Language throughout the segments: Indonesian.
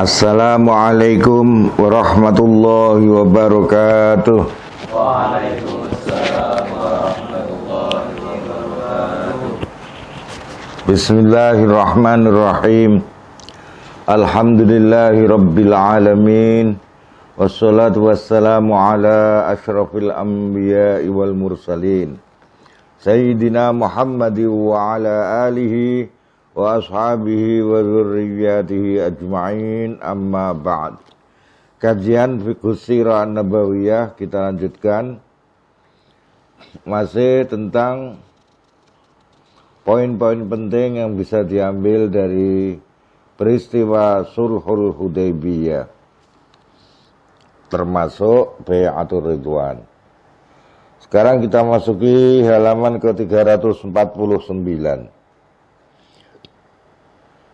Assalamualaikum warahmatullahi wabarakatuh. Bismillahirrahmanirrahim. Alhamdulillahi rabbil alamin. Wassalatu wassalamu ala asyrafil anbiya wal mursalin. Sayyidina Muhammadin wa ala alihi وأصحابه وذرياته أجمعين amma بعد Kajian Fiqh Sirah Nabawiyah kita lanjutkan masih tentang poin-poin penting yang bisa diambil dari peristiwa Sulhul Hudaybiyah termasuk Bayatul Ridwan. Sekarang kita masuki halaman ke 349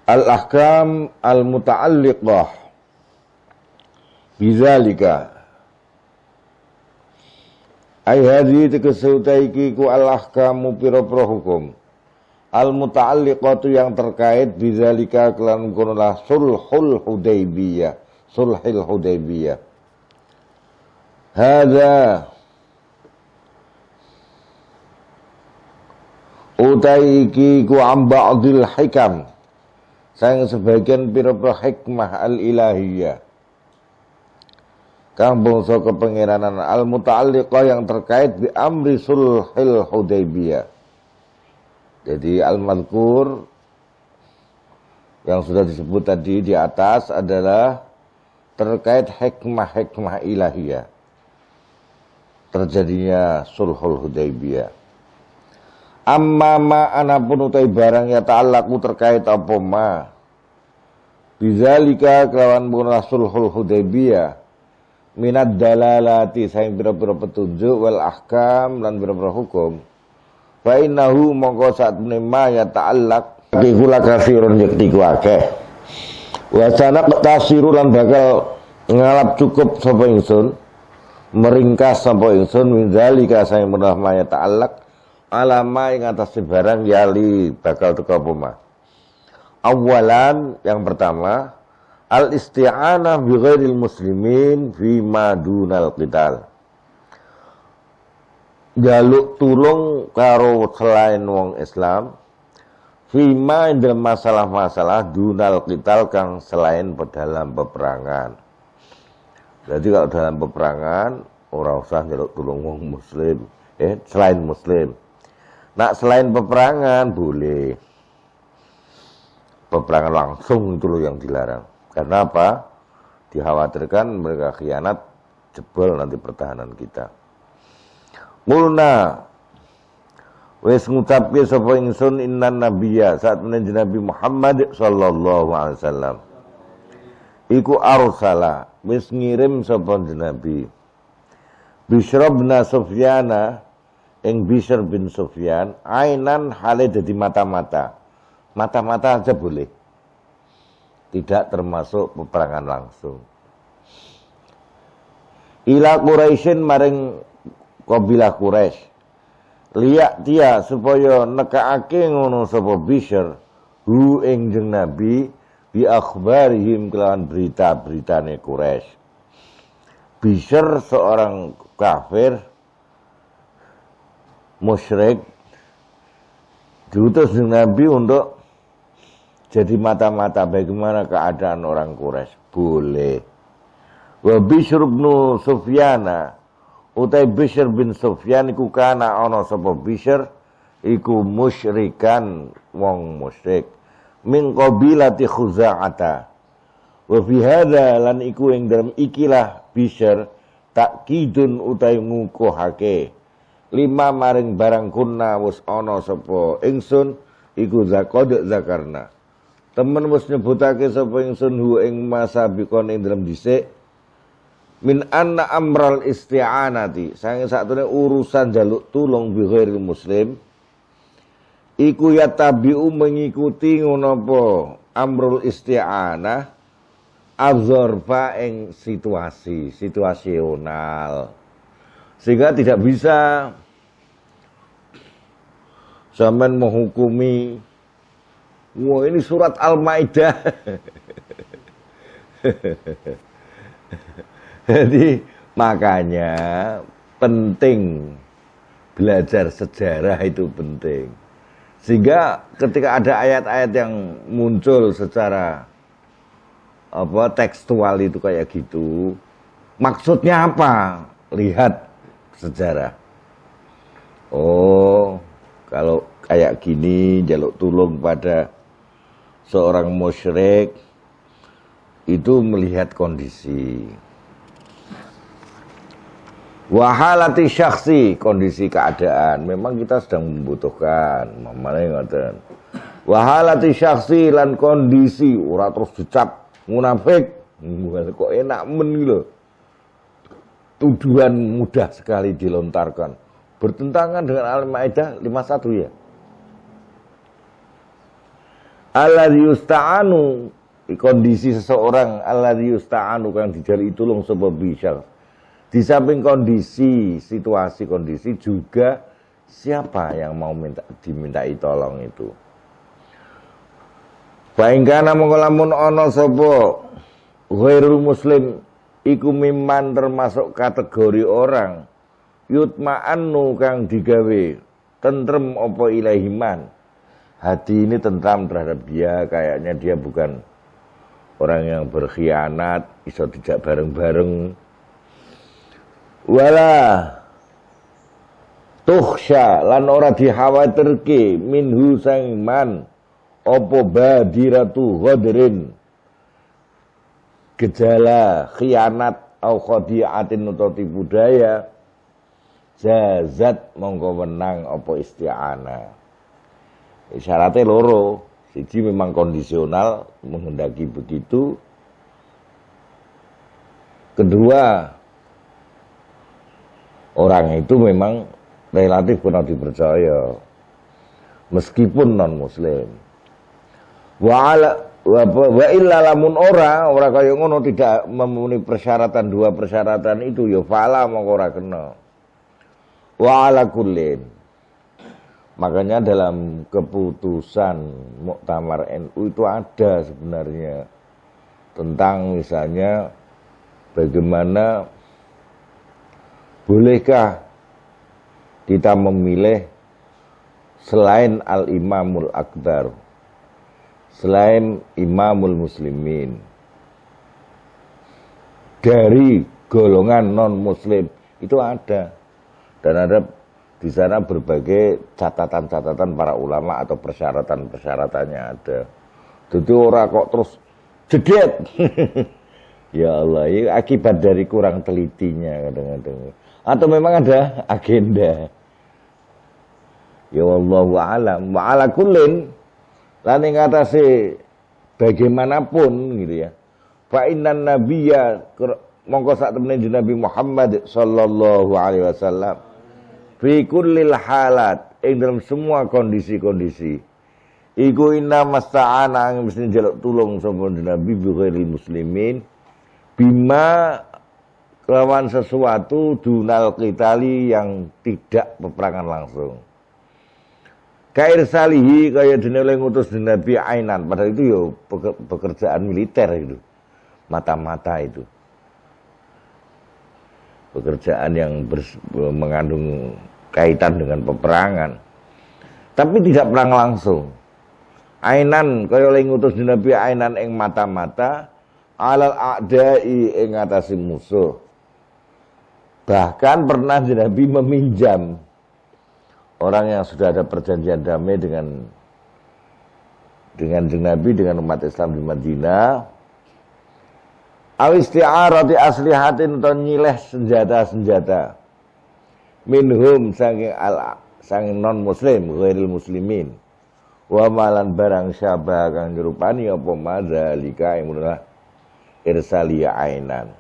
al-ahkam al-muta'alliqah bizalika ay hadhi tegese utaiki ku al-ahkamu pira-pira hukum al muta'alliqatu yang terkait bizalika kelan kunolah sulhul hudaibiyah sulhil hudaibiyah hadza utai ku am ba'dil hikam sang sebagian pira-pira hikmah al-ilahiyah kang bangsa kepengiranan al-muta'alliqah yang terkait bi amri sulhil Hudaybiyah. Jadi al-madkur yang sudah disebut tadi di atas adalah terkait hikmah-hikmah ilahiyah terjadinya sulhul Hudaybiyah. Amma ma anapun utai barang ya ta'alaku terkait apa ma. Bizalika kelawan pun Rasulul Hudaybiyah minat dalalati sayang bira-bira petunjuk wal ahkam dan bira-bira hukum. Fa innahu mongko saat menema ya ta'allak bihula kasirun yakti kuakeh Wacana ketasiru lan bakal ngalap cukup sapa ingsun meringkas sapa ingsun min Lika sayang menema ya ta'allak alama yang atas barang yali bakal teko puma. Awalan yang pertama al isti'anah bi ghairil muslimin fi madunal qital. Jaluk tulung karo selain wong Islam Fima dalam masalah-masalah dunal kital kang selain dalam peperangan. Jadi kalau dalam peperangan orang usah jaluk tulung wong muslim, eh selain muslim. Nah selain peperangan boleh. Peperangan langsung itu loh yang dilarang. Karena apa? Dikhawatirkan mereka khianat jebol nanti pertahanan kita. Mulna wes ngucapke sapa ingsun innan nabiyya saat menjen Nabi Muhammad sallallahu alaihi wasallam. Iku arsala wis ngirim sapa Nabi. Bishrabna Sofyana ing Bishr bin Sufyan ainan hale dadi mata-mata. Mata-mata aja boleh. Tidak termasuk peperangan langsung. Ila Quraisyin maring kabilah Quraisy. Liak dia supaya nekaake ngono sapa Bisher hu ing jeng Nabi bi akhbarihim kelawan berita-beritane Quraisy. Bisher seorang kafir musyrik diutus Nabi untuk jadi mata-mata bagaimana keadaan orang Quraisy boleh wa Bishr bin Sufyana utai Bishr bin Sufyan iku kana ana sapa Bishr iku musyrikan wong musyrik min qabilati khuza'ata wa fi hadza lan iku ing dalam ikilah Bishr takkidun utai ngukuhake lima maring barang kunna wis ana sapa ingsun iku zakod zakarna temen wis nyebutake sapa ingsun hu ing masa bikon ing dalem dhisik min anna amral isti'anati sange satune urusan jaluk tulung bi muslim iku ya tabiu mengikuti ngono apa amrul isti'anah azorba ing situasi situasional sehingga tidak bisa zaman menghukumi Wah ini surat Al-Maidah. Jadi makanya penting belajar sejarah itu penting. Sehingga ketika ada ayat-ayat yang muncul secara apa tekstual itu kayak gitu, maksudnya apa? Lihat sejarah. Oh, kalau kayak gini jaluk tulung pada seorang musyrik itu melihat kondisi. Wahalati syaksi kondisi keadaan memang kita sedang membutuhkan mamane ngoten. Wahalati syaksi lan kondisi ora terus dicap munafik kok enak men gitu tuduhan mudah sekali dilontarkan. Bertentangan dengan Al-Maidah 51 ya. Allah yusta'anu kondisi seseorang Allah yusta'anu yang dijari itu sebab bisyal. Di samping kondisi, situasi kondisi juga siapa yang mau minta dimintai tolong itu. Baingkana mengkolamun ono sobo Ghairul muslim iku miman termasuk kategori orang yutma'annu kang digawe tentrem opo ilahiman hati ini tentram terhadap dia kayaknya dia bukan orang yang berkhianat iso tidak bareng-bareng wala tuhsya lan ora dikhawatirke minhu sang man apa badiratu ghadrin gejala khianat au khodiatin atau tipu daya jazat monggo menang apa isti'ana syaratnya loro siji memang kondisional menghendaki begitu kedua orang itu memang relatif pernah dipercaya meskipun non muslim wal wa wa illa lamun ora ora kaya ngono tidak memenuhi persyaratan dua persyaratan itu ya fala mongko ora kena wa ala kullin makanya dalam keputusan muktamar NU itu ada sebenarnya tentang misalnya bagaimana bolehkah kita memilih selain al-imamul akbar selain imamul muslimin dari golongan non muslim itu ada dan ada di sana berbagai catatan-catatan para ulama atau persyaratan-persyaratannya ada. Jadi orang kok terus jedet. ya Allah, ini akibat dari kurang telitinya kadang-kadang. Atau memang ada agenda. Ya Allah wa Lan ing atase bagaimanapun gitu ya. Fa innan nabiyya mongko sak temene Nabi Muhammad sallallahu alaihi wasallam fi kullil halat ing dalam semua kondisi-kondisi iku inna masta'ana ang mesti njaluk tulung sapa Nabi bukhairil muslimin bima kelawan sesuatu dunal kitali yang tidak peperangan langsung kair salihi kaya dene oleh ngutus Nabi Ainan padahal itu ya pekerjaan militer itu mata-mata itu pekerjaan yang bers, mengandung kaitan dengan peperangan tapi tidak perang langsung Ainan kaya oleh ngutus Nabi Ainan yang mata-mata alal a'dai ing musuh bahkan pernah Nabi meminjam orang yang sudah ada perjanjian damai dengan dengan Nabi dengan umat Islam di Madinah roti asli aslihatin atau nyileh senjata-senjata minhum saking al saking non muslim ghairil muslimin wa malan barang syabah kang nyerupani apa madzalika imunah irsalia ainan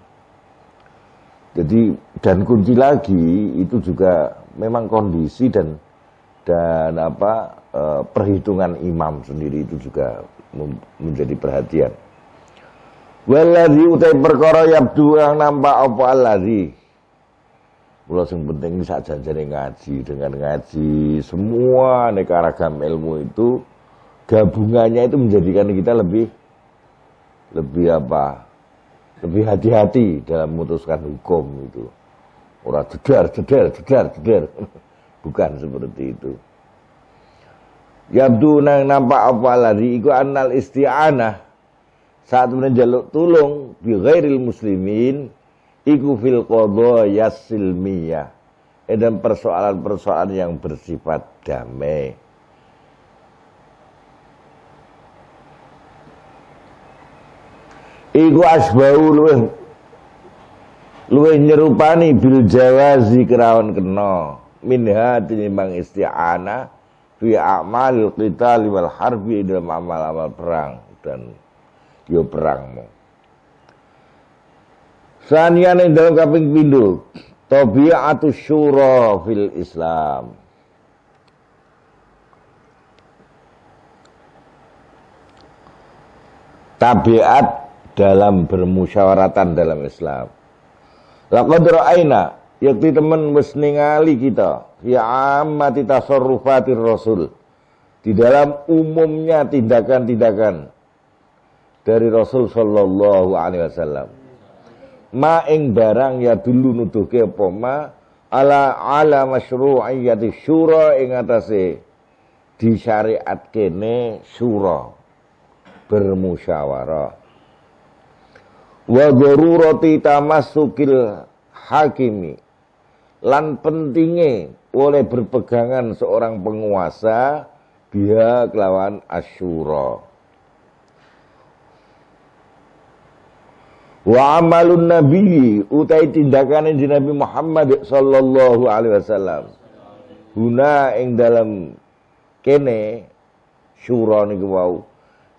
jadi dan kunci lagi itu juga memang kondisi dan dan apa eh, perhitungan imam sendiri itu juga menjadi perhatian. Waladhi utai perkara yabdu yang nampak apa aladhi. Kalau yang penting saat janjani ngaji dengan ngaji semua neka ragam ilmu itu gabungannya itu menjadikan kita lebih lebih apa lebih hati-hati dalam memutuskan hukum itu orang jedar jedar jedar jedar bukan seperti itu Yabdu nang nampak apa lari iku anal isti'anah saat menjaluk tulung bi ghairil muslimin iku fil qadha silmiyah dan persoalan-persoalan yang bersifat damai. Iku asbau luwih luwih nyerupani bil jawazi kerawan kenal minha tinimbang isti'anah fi amal kita wal harbi dalam amal-amal perang dan yo perangmu. Sanian yang dalam kaping pindu Tobiatu syura fil Islam. Tabiat dalam bermusyawaratan dalam Islam. Laqad ra'aina yakti temen wis ningali kita ya amati tasarrufatir rasul di dalam umumnya tindakan-tindakan dari Rasul sallallahu alaihi wasallam ma ing barang ya dulu nuduhke apa ma ala ala masyru'iyati syura ing atase syariat kene syura bermusyawarah wa darurati tamasukil hakimi lan pentingnya oleh berpegangan seorang penguasa biha kelawan asyura wa amalun nabi utai tindakan di Nabi Muhammad sallallahu alaihi wasallam guna ing dalam kene syura niku wau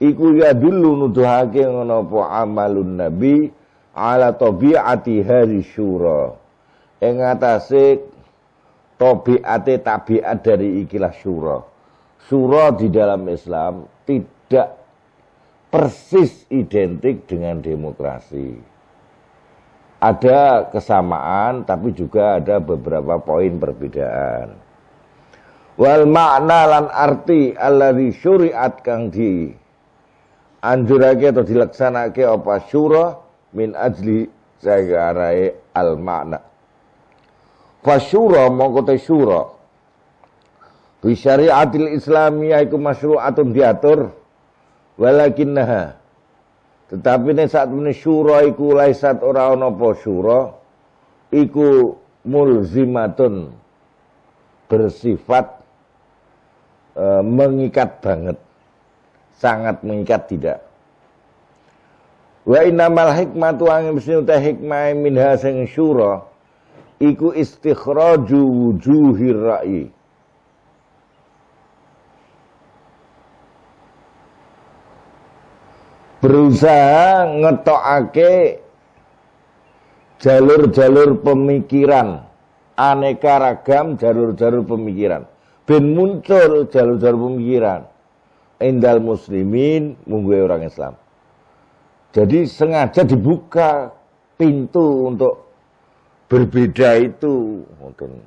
iku ya dulu nuduhake ngono apa amalun nabi ala tabiati hari syura ing atase tabiate tabiat dari ikilah syura. Syura di dalam Islam tidak persis identik dengan demokrasi. Ada kesamaan tapi juga ada beberapa poin perbedaan. Wal makna lan arti alladzi syuriat kang di anjurake atau dilaksanake apa syura min ajli saya arai al makna fasyura mongko te syura bi syariatil islamiyah iku masyru'atun diatur walakinnaha tetapi nek saat men syura iku laisat ora ana apa syura iku mulzimatun bersifat e, mengikat banget sangat mengikat tidak wa innamal hikmatu ang hikmai minha sing syura iku istikhraju wujuhir ra'i berusaha ngetokake jalur-jalur pemikiran aneka ragam jalur-jalur pemikiran ben muncul jalur-jalur pemikiran indal muslimin munggu orang Islam jadi sengaja dibuka pintu untuk berbeda itu mungkin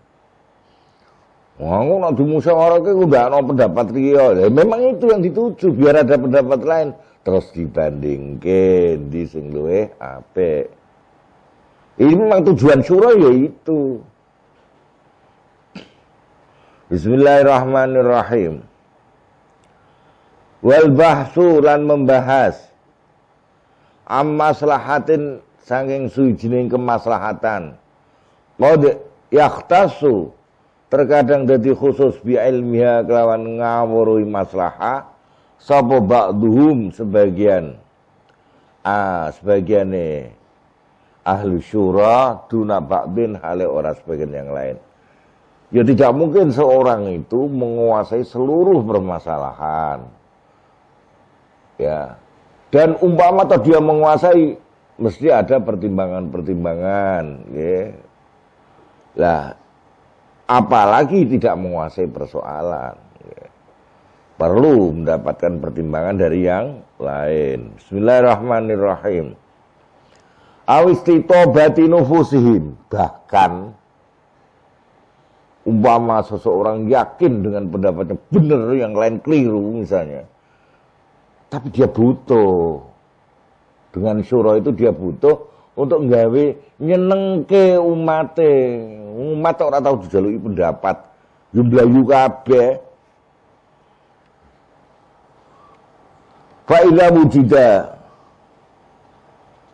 Wong Musa dimusyawarah kuwi ndak ana pendapat Rio Ya memang itu yang dituju biar ada pendapat lain terus dibandingke di sing luwih Ini memang tujuan surah ya itu. Bismillahirrahmanirrahim. Wal bahsu lan membahas ammaslahatin saking sujining kemaslahatan qad yakhtasu terkadang dadi khusus bi ilmiha kelawan ngawurui maslaha sapa ba'duhum sebagian ah sebagian sebagiane ahli syura duna ba'din hale ora sebagian yang lain ya tidak mungkin seorang itu menguasai seluruh permasalahan ya dan umpama atau dia menguasai mesti ada pertimbangan-pertimbangan ya lah, apalagi tidak menguasai persoalan. Ya. Perlu mendapatkan pertimbangan dari yang lain. Bismillahirrahmanirrahim. Awistito batinufusihim. Bahkan umpama seseorang yakin dengan pendapatnya benar yang lain keliru misalnya tapi dia butuh dengan syuruh itu dia butuh untuk nggawe nyenengke umate. Umat ora tau dijaluki pendapat. Yo blayu kabeh. Fa idza wujida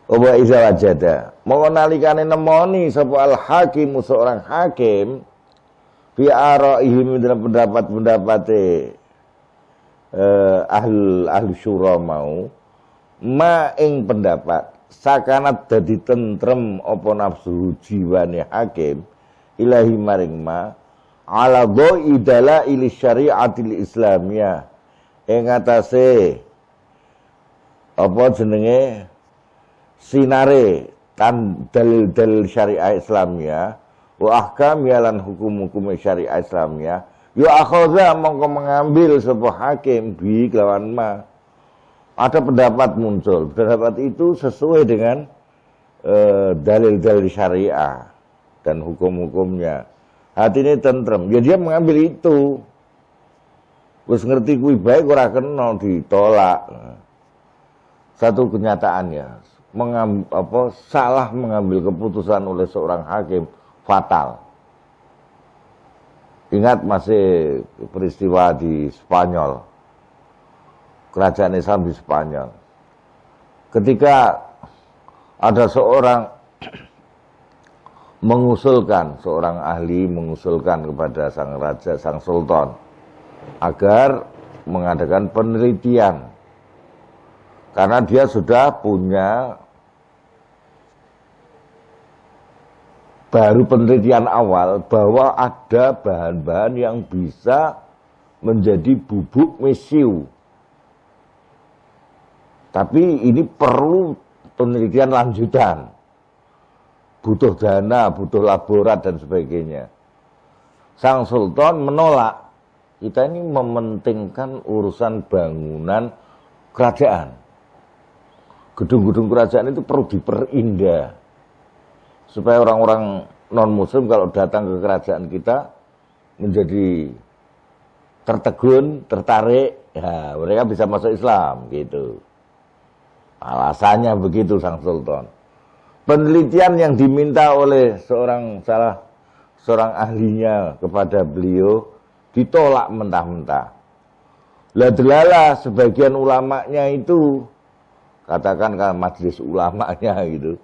wa idza wajada. Monggo nalikane nemoni sapa al hakim seorang hakim fi araihim dalam pendapat pendapat eh, ahl ahli syura mau ma ing pendapat sakanat dadi tentrem apa nafsu jiwane hakim ilahi maring ma ala dhoi dalail syariatil islamia ing atase apa jenenge sinare kan dalil-dalil syariah islamia wa ahkam yalan hukum-hukum syariah islamia ya akhoza mongko mengambil sebuah hakim bi kelawan ma ada pendapat muncul. Pendapat itu sesuai dengan eh, dalil-dalil uh, syariah dan hukum-hukumnya. Hati ini tentrem. Ya dia mengambil itu. terus ngerti kui baik orang kenal ditolak. Satu kenyataannya, mengam, apa, salah mengambil keputusan oleh seorang hakim fatal. Ingat masih peristiwa di Spanyol kerajaan Islam di Spanyol. Ketika ada seorang mengusulkan, seorang ahli mengusulkan kepada sang raja, sang sultan agar mengadakan penelitian. Karena dia sudah punya baru penelitian awal bahwa ada bahan-bahan yang bisa menjadi bubuk mesiu tapi ini perlu penelitian lanjutan. Butuh dana, butuh laborat dan sebagainya. Sang Sultan menolak. Kita ini mementingkan urusan bangunan kerajaan. Gedung-gedung kerajaan itu perlu diperindah. Supaya orang-orang non-muslim kalau datang ke kerajaan kita menjadi tertegun, tertarik, ya, mereka bisa masuk Islam gitu. Alasannya begitu Sang Sultan. Penelitian yang diminta oleh seorang salah seorang ahlinya kepada beliau ditolak mentah-mentah. Lah delalah sebagian ulamanya itu katakan kan majelis ulamanya gitu.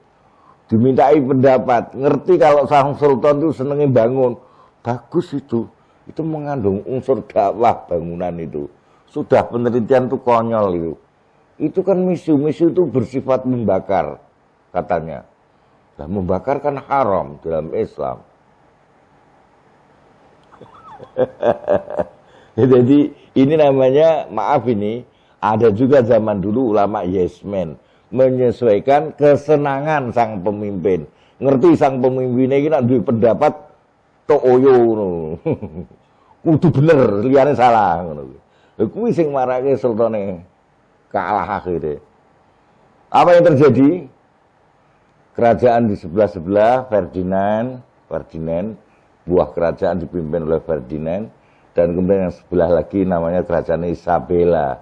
Dimintai pendapat, ngerti kalau Sang Sultan itu senengin bangun. Bagus itu. Itu mengandung unsur dakwah bangunan itu. Sudah penelitian itu konyol itu itu kan misu, misu itu bersifat membakar katanya. Nah, membakar kan haram dalam Islam. Jadi ini namanya maaf ini ada juga zaman dulu ulama yesmen menyesuaikan kesenangan sang pemimpin. Ngerti sang pemimpinnya ini duit pendapat Toyo, oyo Kudu bener, liyane salah ngono. Kuwi sing marake sultane kalah akhirnya. Apa yang terjadi? Kerajaan di sebelah-sebelah Ferdinand, Ferdinand, buah kerajaan dipimpin oleh Ferdinand, dan kemudian yang sebelah lagi namanya kerajaan Isabella.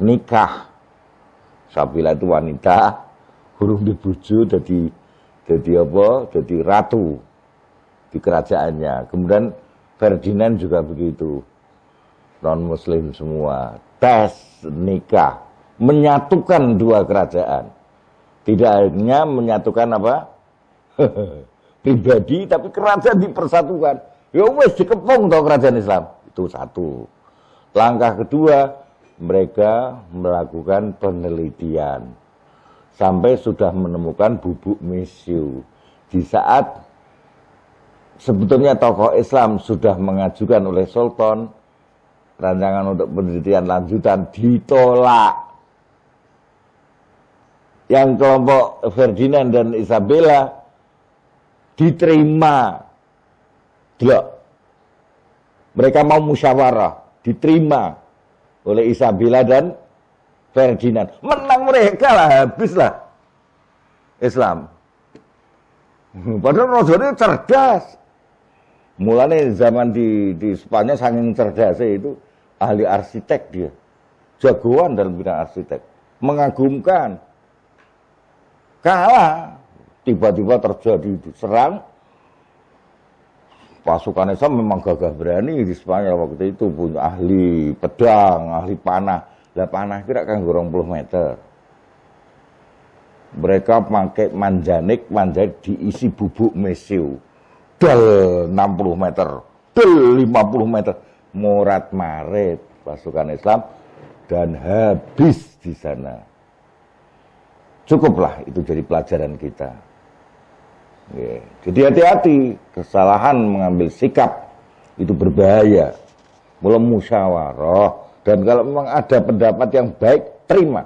Nikah. Isabella itu wanita, huruf dibujuk jadi jadi apa? Jadi ratu di kerajaannya. Kemudian Ferdinand juga begitu. Non muslim semua tes nikah menyatukan dua kerajaan tidak hanya menyatukan apa pribadi tapi kerajaan dipersatukan ya wes dikepung tau kerajaan Islam itu satu langkah kedua mereka melakukan penelitian sampai sudah menemukan bubuk misiu di saat sebetulnya tokoh Islam sudah mengajukan oleh Sultan rancangan untuk penelitian lanjutan ditolak. Yang kelompok Ferdinand dan Isabella diterima. Delok. Mereka mau musyawarah, diterima oleh Isabella dan Ferdinand. Menang mereka lah, habislah Islam. Padahal Rosario cerdas. Mulanya zaman di di Spanyol saking cerdasnya itu ahli arsitek dia. Jagoan dalam bidang arsitek. Mengagumkan. Kalah. Tiba-tiba terjadi serang. Pasukan Esa memang gagah berani di Spanyol waktu itu punya ahli pedang, ahli panah. Lah panah kira kan kurang puluh meter. Mereka pakai manjanik, manjanik diisi bubuk mesiu. Del 60 meter, del 50 meter Murad marit pasukan Islam dan habis di sana. Cukuplah itu jadi pelajaran kita. Jadi hati-hati, kesalahan mengambil sikap itu berbahaya. Mulai musyawarah dan kalau memang ada pendapat yang baik terima.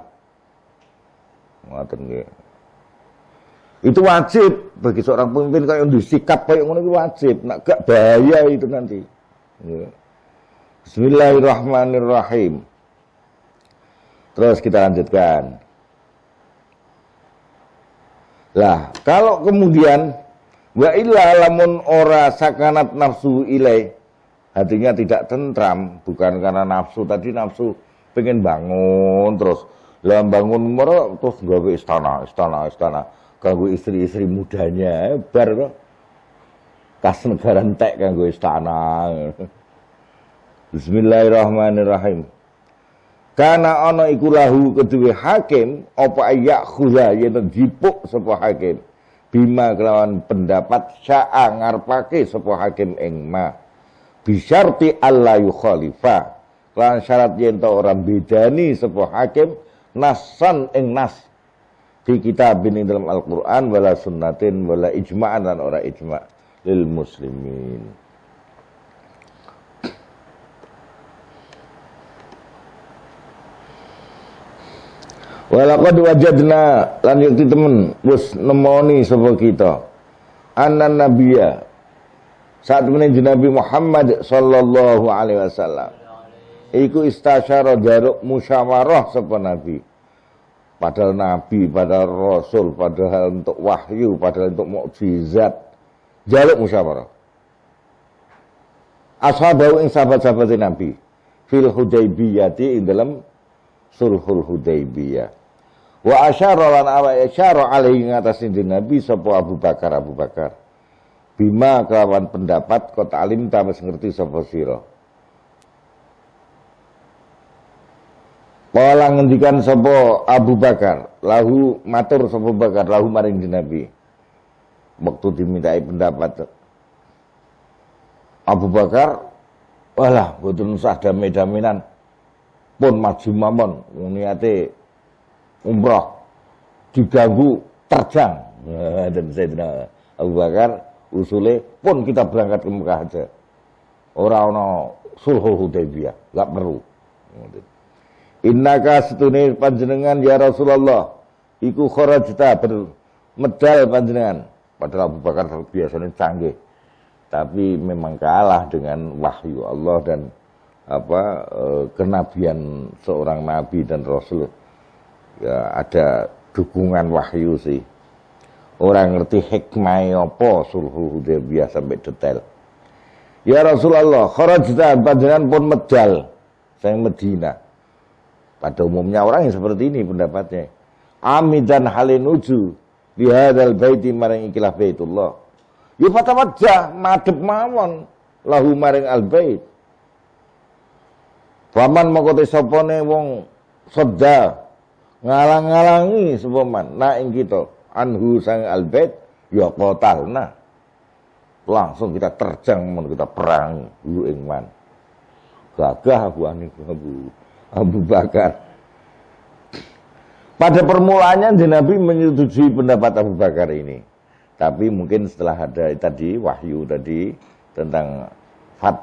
Itu wajib bagi seorang pemimpin kalau yang disikap kayak ngono itu wajib, nak gak bahaya itu nanti. Yeah. Bismillahirrahmanirrahim. Terus kita lanjutkan. Lah, kalau kemudian wa illa lamun ora sakanat nafsu ilai, hatinya tidak tentram, bukan karena nafsu tadi nafsu pengen bangun terus dalam bangun mereka terus ke istana, istana, istana, ganggu istri-istri mudanya, eh, bar kas negara ntek ganggu istana. Bismillahirrahmanirrahim. Karena ana iku lahu hakim apa ayak khuza yang dipuk sebuah hakim. Bima kelawan pendapat sya'a ngarepake sebuah hakim ing ma. Bisyarti Allah yukhalifa. Lan syarat yen ta ora bedani sebuah hakim nasan ing nas di kitab ini dalam Al-Qur'an wala sunnatin wala ijma'an dan orang ijma' lil muslimin. Walaqad wajadna lan yakti temen wis nemoni sapa kita. Anan nabiya saat menuju Nabi Muhammad sallallahu alaihi wasallam. Iku istasyara jaruk musyawarah sapa Nabi. Padahal Nabi, padahal Rasul, padahal untuk wahyu, padahal untuk mukjizat. Jaruk musyawarah. Ashabahu ing sahabat-sahabat Nabi fil Hudaibiyati dalam sulhul Hudaybiyah. Wa asyara lan awa asyara alaihi ngatasin di Nabi sapa Abu Bakar Abu Bakar. Bima kelawan pendapat kota alim ta wis ngerti sapa sira. Kala ngendikan sapa Abu Bakar, lahu matur sapa Bakar lahu maring di Nabi. Waktu dimintai pendapat Abu Bakar, wala boten usah damai daminan pun maju mamon niate umroh diganggu terjang nah, dan Sayyidina Abu Bakar usule pun kita berangkat ke Mekah aja orang no sulhul Hudaybiyah nggak perlu gitu. innaka setune panjenengan ya Rasulullah iku kharajta bermedal panjenengan padahal Abu Bakar biasanya canggih tapi memang kalah dengan wahyu Allah dan apa eh, kenabian seorang nabi dan rasul ya, ada dukungan wahyu sih orang ngerti hikmah apa sulhu Hudaybiyah sampai detail ya Rasulullah kharajta panjenengan pun medal saya Medina pada umumnya orang yang seperti ini pendapatnya Amin dan halinuju bihadal baiti maring ikilah baitullah ya patah wajah madep mawon lahu maring al bait Faman mengkoti sopone wong sedda ngalang-ngalangi sopoman na ing kita anhu sang albet ya nah Langsung kita terjang men kita perang hu ing man. Gagah Abu Abu, Abu Bakar. Pada permulaannya di Nabi menyetujui pendapat Abu Bakar ini. Tapi mungkin setelah ada tadi wahyu tadi tentang fat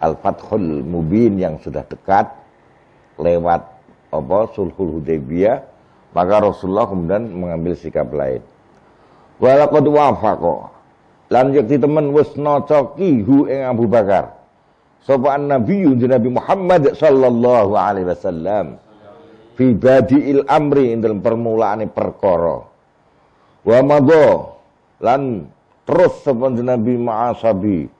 Al-Fathul Mubin yang sudah dekat lewat apa Sulhul Hudaybiyah maka Rasulullah kemudian mengambil sikap lain. Walaqad wafaqo lan yakti temen wis nocoki hu ing Abu Bakar. Sapa Nabi Nabi Muhammad sallallahu alaihi wasallam fi badiil amri ing dalam permulaan perkara. Wa madho lan terus sapa Nabi ma'asabi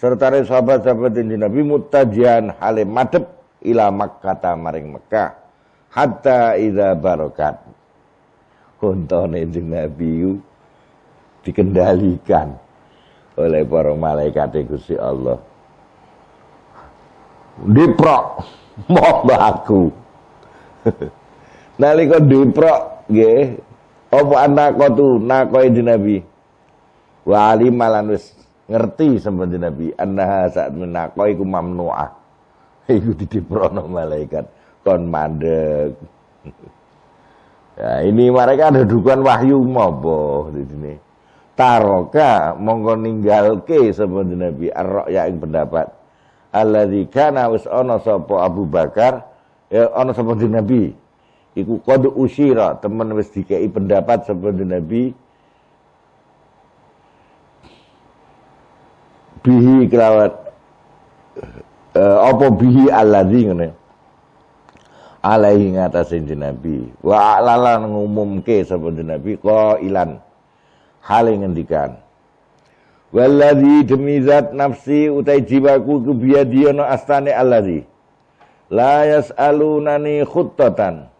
serta sahabat-sahabat yang Nabi mutajian hale Madep Ilamak kata maring Mekah hatta ida barokat. Kontone Kanjeng Nabi dikendalikan oleh para malaikat yang kusi Allah. Diprok baku aku. Nalika diprok nggih apa anak tu nakoe Nabi. Wa Nabi wali malanus ngerti seperti Nabi annaha saat menako iku mamnuah iku didiprono malaikat kon mandek ya, ini mereka ada dukungan wahyu mobo di sini taroka monggo ninggalke seperti Nabi arok ya ing pendapat Allah kana wis ono sopo Abu Bakar ya ana Nabi ikut qad usira teman wis dikei pendapat seperti Nabi bihi kelawat eh, apa bihi alladzi ngene alaihi ngatasin nabi wa alalan ngumumke sapa nabi ko ilan hal yang ngendikan Waladhi demi zat nafsi utai jiwaku kebiadiyono astane alladhi. La yas'alunani khuttatan.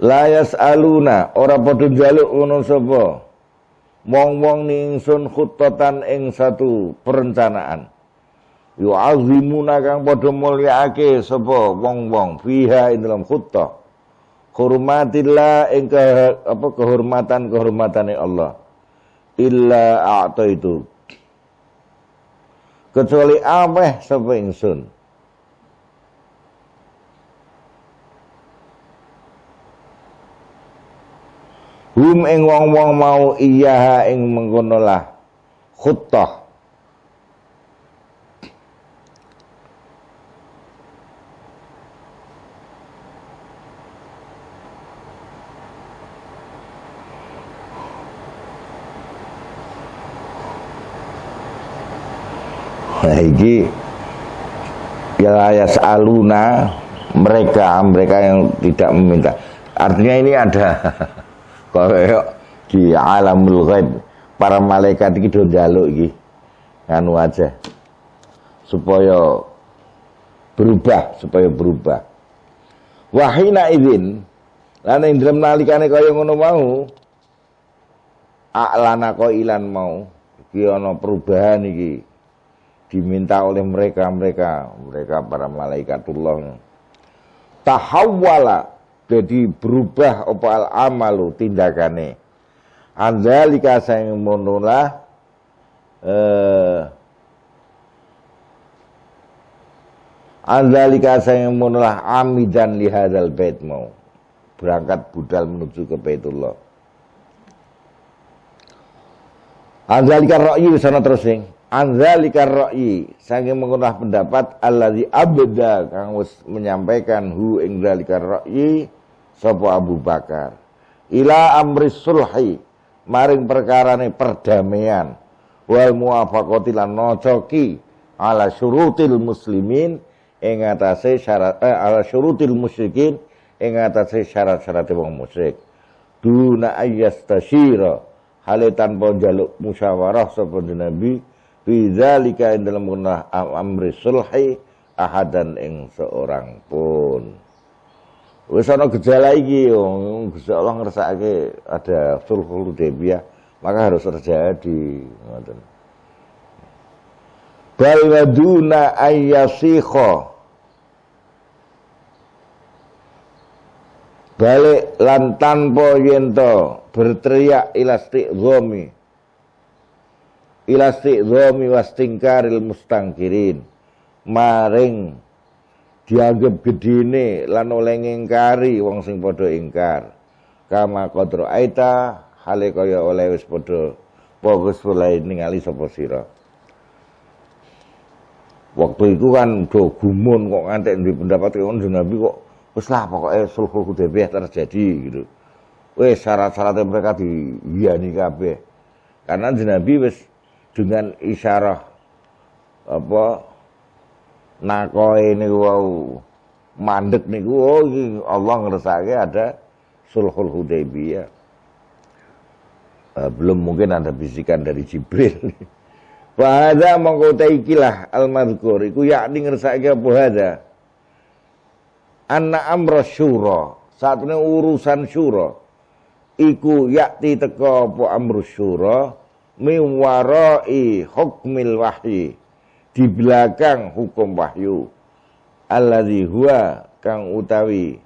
Layas aluna ora padha njaluk ngono sapa. Wong-wong ningsun khutatan ing satu perencanaan. Yu'azimuna kang padha mulyaake sapa wong-wong fiha ing dalam khutah. Hormatillah ing ke, apa kehormatan kehormatane Allah. Illa a'ta itu. Kecuali apa sapa ingsun. hum ing wong-wong mau iya ing mengkono lah khuttah Nah ini wilayah aluna mereka mereka yang tidak meminta artinya ini ada koyo di alamul ghaib para malaikat iki do njaluk iki anu aja supaya berubah supaya berubah wahina izin lan ing dalem nalikane kaya ngono mau aklana ilan mau iki ana perubahan iki diminta oleh mereka mereka mereka para malaikatullah tahawwala jadi berubah apa al amalu tindakane lika sayang monola eh lika sayang monola amidan lihadal bait mau berangkat budal menuju ke Baitullah lika royi sana terus sing lika royi saking mengolah pendapat allazi abda kang menyampaikan hu ing zalika royi sapa Abu Bakar ila amri sulhi maring perkara ini perdamaian wal muwafaqati lan nocoki ala surutil muslimin ing atase syarat eh, ala surutil musyrikin ing atase syarat-syarat wong musyrik duna ayyastashira hale tanpa jaluk musyawarah sapa nabi fi zalika ing dalam amri sulhi ahadan ing seorang pun Wis ana gejala iki, Gusti Allah ngersakake ada sulfur debia, maka harus terjadi ngoten. Bal waduna ayyasikha balik lan tanpa yento berteriak ilastik zomi ilastik zomi wastingkaril mustangkirin maring dianggap gedine lan oleh ngingkari wong sing padha ingkar kama kodro aita hale kaya oleh wis padha bagus mulai ningali sapa sira waktu itu kan do gumun kok ngantek di pendapat kok Nabi kok wis lah pokoke sulhul Hudaybiyah terjadi gitu wis syarat-syaratnya mereka diyani kabeh karena Nabi wis dengan isyarah apa Nakoi niku wau mandek niku oh iki Allah ngersake ada sulhul Hudaybiyah. Uh, belum mungkin ada bisikan dari Jibril. Wa mengkota ikilah al-madhkur iku yakni ngersake apa hadza. Anna amra syura, urusan syura. Iku yakti teko apa amru syura miwarai hukmil wahyi di belakang hukum wahyu alladzi huwa kang utawi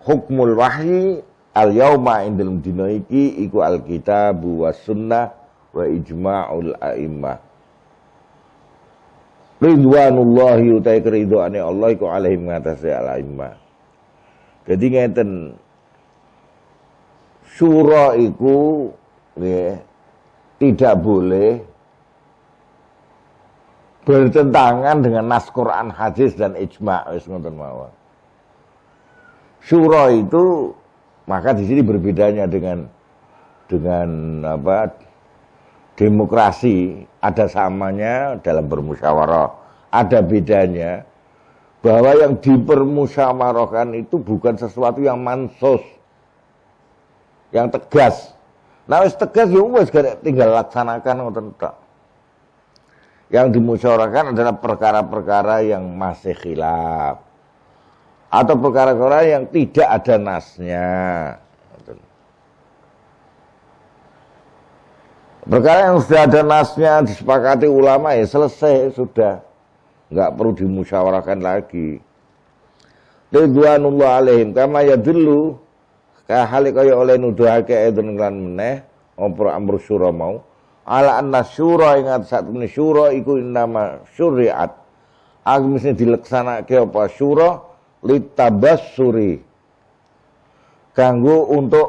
hukmul wahyi al yauma indal dina iki iku alkitab wa sunnah wa ijma'ul a'immah Ridwanullahi utai keridhoane Allah iku alaihim ngatasi al a'immah Jadi ngeten Surah iku ya, tidak boleh bertentangan dengan nas Quran, hadis dan ijma wis ngoten mawon. Syura itu maka di sini berbedanya dengan dengan apa demokrasi ada samanya dalam bermusyawarah, ada bedanya bahwa yang dipermusyawarahkan itu bukan sesuatu yang mansos yang tegas. Nah, wis tegas ya wis tinggal laksanakan ngoten tok. Yang dimusyawarahkan adalah perkara-perkara yang masih khilaf atau perkara-perkara yang tidak ada nasnya. Perkara yang sudah ada nasnya disepakati ulama ya selesai sudah. nggak perlu dimusyawarahkan lagi. Ridwanullah alaihim kama dulu kahali kaya oleh nuduhake edun eh, lan meneh ompro amru mau ala anna syura ingat saat ini syura iku nama syuriat aku mesti dileksanake apa syura suri. Ganggu untuk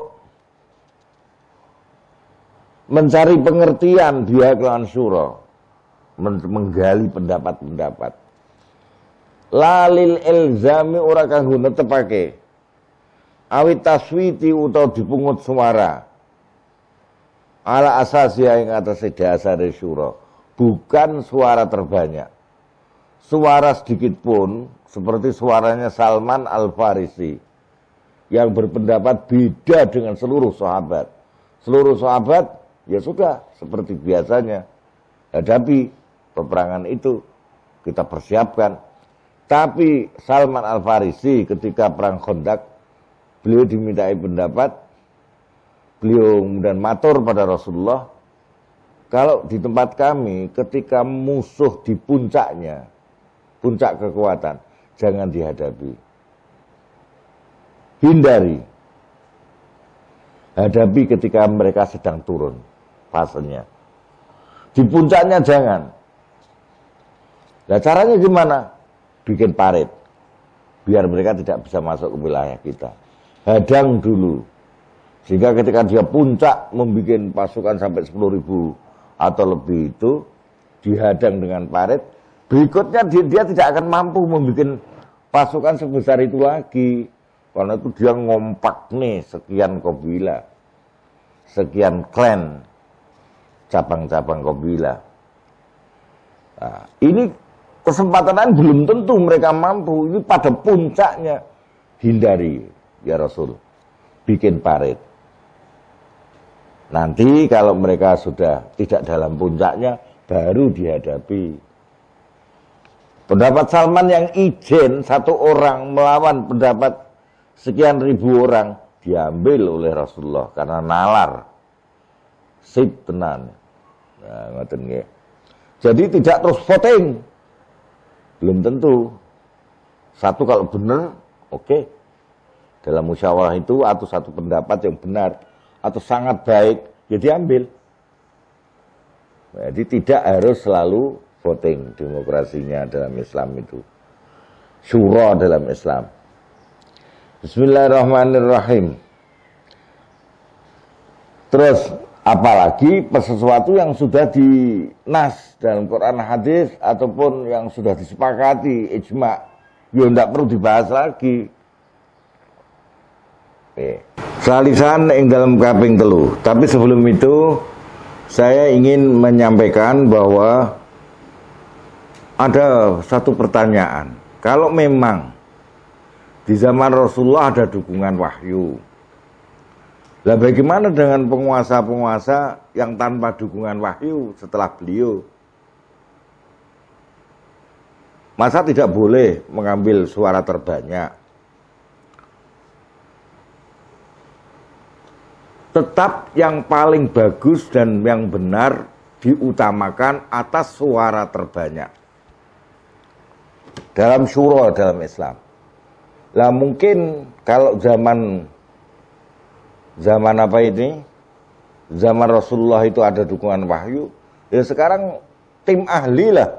mencari pengertian dia kelawan syura menggali pendapat-pendapat lalil ilzami ora kanggo netepake awit taswiti utawa dipungut suara ala asasiya yang atas atas dasar syuro, bukan suara terbanyak suara sedikit pun seperti suaranya Salman Al Farisi yang berpendapat beda dengan seluruh sahabat seluruh sahabat ya sudah seperti biasanya hadapi peperangan itu kita persiapkan tapi Salman Al Farisi ketika perang Khandaq beliau dimintai pendapat beliau kemudian matur pada Rasulullah, kalau di tempat kami ketika musuh di puncaknya, puncak kekuatan, jangan dihadapi. Hindari. Hadapi ketika mereka sedang turun fasenya. Di puncaknya jangan. Nah caranya gimana? Bikin parit. Biar mereka tidak bisa masuk ke wilayah kita. Hadang dulu. Sehingga ketika dia puncak membuat pasukan sampai 10 ribu atau lebih itu dihadang dengan parit, berikutnya dia, dia tidak akan mampu membuat pasukan sebesar itu lagi. Karena itu dia ngompak nih sekian kobila, sekian klan, cabang-cabang kobila. Nah, ini kesempatan belum tentu mereka mampu. Ini pada puncaknya hindari ya Rasul, bikin parit. Nanti kalau mereka sudah tidak dalam puncaknya, baru dihadapi. Pendapat Salman yang izin satu orang melawan pendapat sekian ribu orang diambil oleh Rasulullah karena nalar. Sip tenan. Nah, Jadi tidak terus voting. Belum tentu. Satu kalau benar, oke. Okay. Dalam musyawarah itu atau satu pendapat yang benar atau sangat baik, ya diambil. Jadi tidak harus selalu voting demokrasinya dalam Islam itu. Syura dalam Islam. Bismillahirrahmanirrahim. Terus apalagi sesuatu yang sudah dinas dalam Quran hadis ataupun yang sudah disepakati ijma, ya tidak perlu dibahas lagi. eh Salisan ing dalam kaping telu. Tapi sebelum itu saya ingin menyampaikan bahwa ada satu pertanyaan. Kalau memang di zaman Rasulullah ada dukungan wahyu. Lah bagaimana dengan penguasa-penguasa yang tanpa dukungan wahyu setelah beliau? Masa tidak boleh mengambil suara terbanyak? tetap yang paling bagus dan yang benar diutamakan atas suara terbanyak dalam syuro dalam Islam. Lah mungkin kalau zaman zaman apa ini? Zaman Rasulullah itu ada dukungan wahyu. Ya sekarang tim ahli lah.